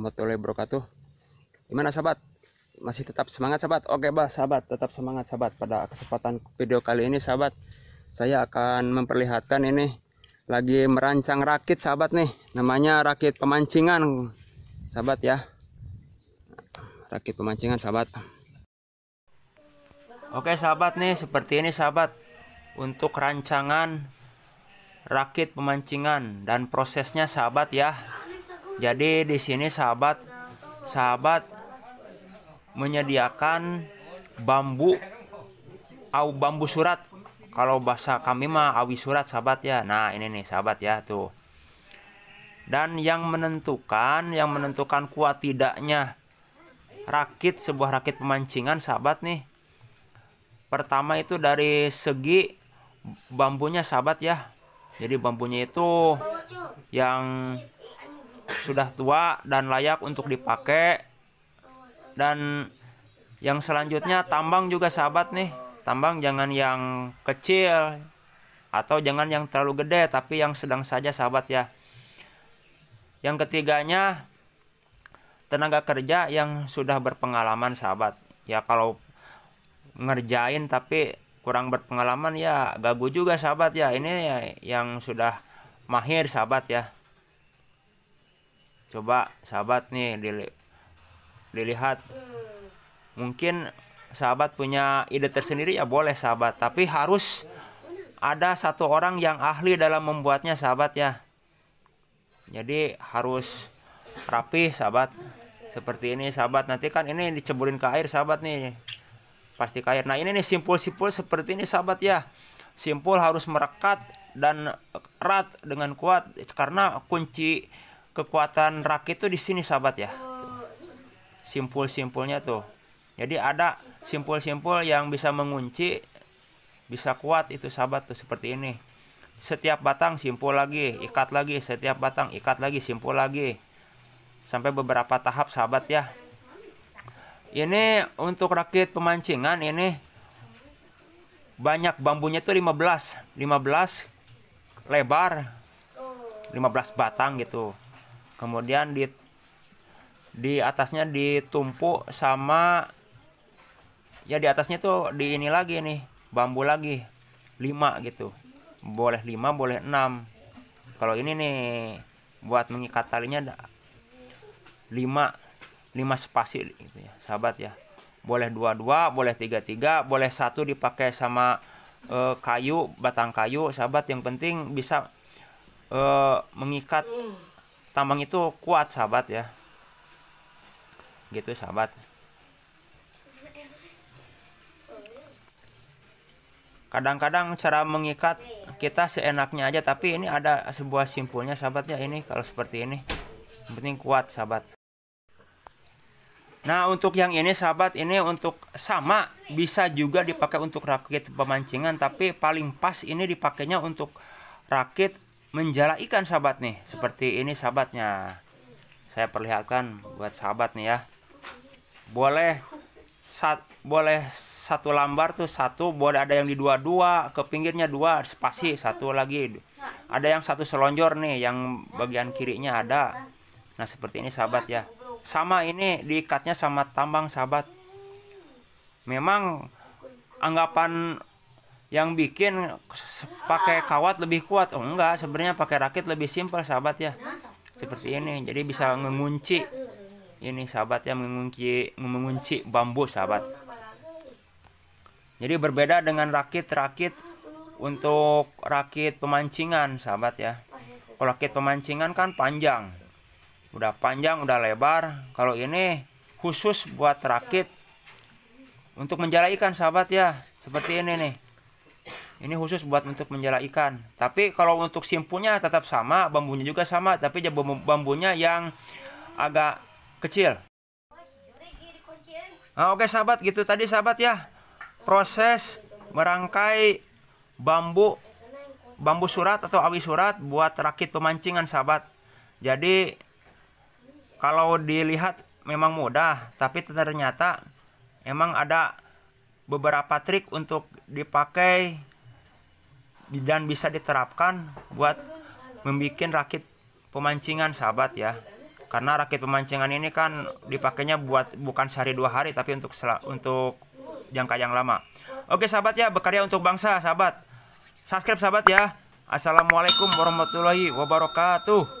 warahmatullahi wabarakatuh. Gimana sahabat? Masih tetap semangat sahabat? Oke bah sahabat, tetap semangat sahabat. Pada kesempatan video kali ini sahabat, saya akan memperlihatkan ini lagi merancang rakit sahabat nih. Namanya rakit pemancingan sahabat ya. Rakit pemancingan sahabat. Oke sahabat nih, seperti ini sahabat. Untuk rancangan rakit pemancingan dan prosesnya sahabat ya jadi di sini sahabat sahabat menyediakan bambu au bambu surat kalau bahasa kami mah awi surat sahabat ya nah ini nih sahabat ya tuh dan yang menentukan yang menentukan kuat tidaknya rakit sebuah rakit pemancingan sahabat nih pertama itu dari segi bambunya sahabat ya jadi bambunya itu yang sudah tua dan layak untuk dipakai dan yang selanjutnya tambang juga sahabat nih tambang jangan yang kecil atau jangan yang terlalu gede tapi yang sedang saja sahabat ya yang ketiganya tenaga kerja yang sudah berpengalaman sahabat ya kalau ngerjain tapi kurang berpengalaman ya gagu juga sahabat ya ini yang sudah mahir sahabat ya coba sahabat nih dili dilihat mungkin sahabat punya ide tersendiri ya boleh sahabat tapi harus ada satu orang yang ahli dalam membuatnya sahabat ya jadi harus rapih sahabat seperti ini sahabat nanti kan ini diceburin ke air sahabat nih pasti ke air nah ini nih simpul-simpul seperti ini sahabat ya simpul harus merekat dan erat dengan kuat karena kunci kekuatan rakit tuh di sini sahabat ya simpul-simpulnya tuh jadi ada simpul-simpul yang bisa mengunci bisa kuat itu sahabat tuh seperti ini setiap batang simpul lagi ikat lagi setiap batang ikat lagi simpul lagi sampai beberapa tahap sahabat ya ini untuk rakit pemancingan ini banyak bambunya tuh 15 15 lebar 15 batang gitu kemudian di di atasnya ditumpuk sama ya di atasnya tuh di ini lagi nih bambu lagi 5 gitu boleh 5 boleh 6 kalau ini nih buat mengikat talinya ada 5 5 spasi gitu ya sahabat ya boleh 22 boleh 33 boleh satu dipakai sama e, kayu batang kayu sahabat yang penting bisa e, mengikat tambang itu kuat sahabat ya gitu sahabat kadang-kadang cara mengikat kita seenaknya aja tapi ini ada sebuah simpulnya sahabat ya ini kalau seperti ini yang penting kuat sahabat nah untuk yang ini sahabat ini untuk sama bisa juga dipakai untuk rakit pemancingan tapi paling pas ini dipakainya untuk rakit menjala ikan sahabat nih seperti ini sahabatnya saya perlihatkan buat sahabat nih ya boleh sat boleh satu lambar tuh satu boleh ada yang di dua dua ke pinggirnya dua spasi satu lagi ada yang satu selonjor nih yang bagian kirinya ada nah seperti ini sahabat ya sama ini diikatnya sama tambang sahabat memang anggapan yang bikin pakai kawat lebih kuat oh enggak sebenarnya pakai rakit lebih simpel sahabat ya seperti ini jadi bisa mengunci ini sahabat yang mengunci mengunci bambu sahabat jadi berbeda dengan rakit-rakit untuk rakit pemancingan sahabat ya kalau rakit pemancingan kan panjang udah panjang udah lebar kalau ini khusus buat rakit untuk menjala ikan sahabat ya seperti ini nih ini khusus buat untuk menjala ikan tapi kalau untuk simpulnya tetap sama bambunya juga sama tapi bambunya yang agak kecil nah, oke okay, sahabat gitu tadi sahabat ya proses merangkai bambu bambu surat atau awi surat buat rakit pemancingan sahabat jadi kalau dilihat memang mudah tapi ternyata emang ada beberapa trik untuk dipakai dan bisa diterapkan buat membuat rakit pemancingan sahabat ya karena rakit pemancingan ini kan dipakainya buat bukan sehari dua hari tapi untuk untuk jangka yang lama oke sahabat ya berkarya untuk bangsa sahabat subscribe sahabat ya assalamualaikum warahmatullahi wabarakatuh